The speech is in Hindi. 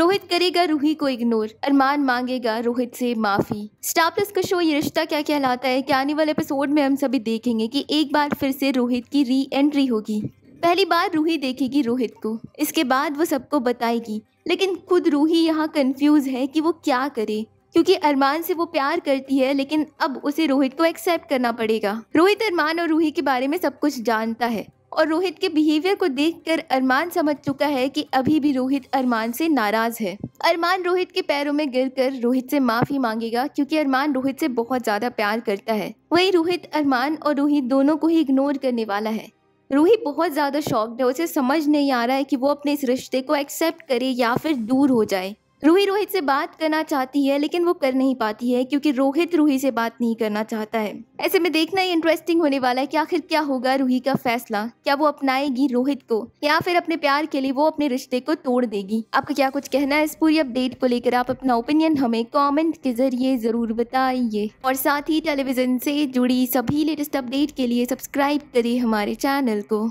रोहित करेगा रूही को इग्नोर अरमान मांगेगा रोहित से माफी स्टार प्लस का शो ये रिश्ता क्या कहलाता है कि आने वाले एपिसोड में हम सभी देखेंगे कि एक बार फिर से रोहित की री एंट्री होगी पहली बार रूही देखेगी रोहित को इसके बाद वो सबको बताएगी लेकिन खुद रूही यहाँ कंफ्यूज है कि वो क्या करे क्योंकि अरमान से वो प्यार करती है लेकिन अब उसे रोहित को एक्सेप्ट करना पड़ेगा रोहित अरमान और रूही के बारे में सब कुछ जानता है और रोहित के बिहेवियर को देखकर अरमान समझ चुका है कि अभी भी रोहित अरमान से नाराज है अरमान रोहित के पैरों में गिरकर रोहित से माफी मांगेगा क्योंकि अरमान रोहित से बहुत ज्यादा प्यार करता है वही रोहित अरमान और रोहित दोनों को ही इग्नोर करने वाला है रोहित बहुत ज़्यादा शॉक्ड है उसे समझ नहीं आ रहा है कि वो अपने इस रिश्ते को एक्सेप्ट करे या फिर दूर हो जाए रूही रोहित से बात करना चाहती है लेकिन वो कर नहीं पाती है क्योंकि रोहित रूही से बात नहीं करना चाहता है ऐसे में देखना ही इंटरेस्टिंग होने वाला है कि आखिर क्या होगा रूही का फैसला क्या वो अपनाएगी रोहित को या फिर अपने प्यार के लिए वो अपने रिश्ते को तोड़ देगी आपका क्या कुछ कहना है इस पूरी अपडेट को लेकर आप अपना ओपिनियन हमें कॉमेंट के जरिए जरूर बताइए और साथ ही टेलीविजन से जुड़ी सभी लेटेस्ट अपडेट के लिए सब्सक्राइब करे हमारे चैनल को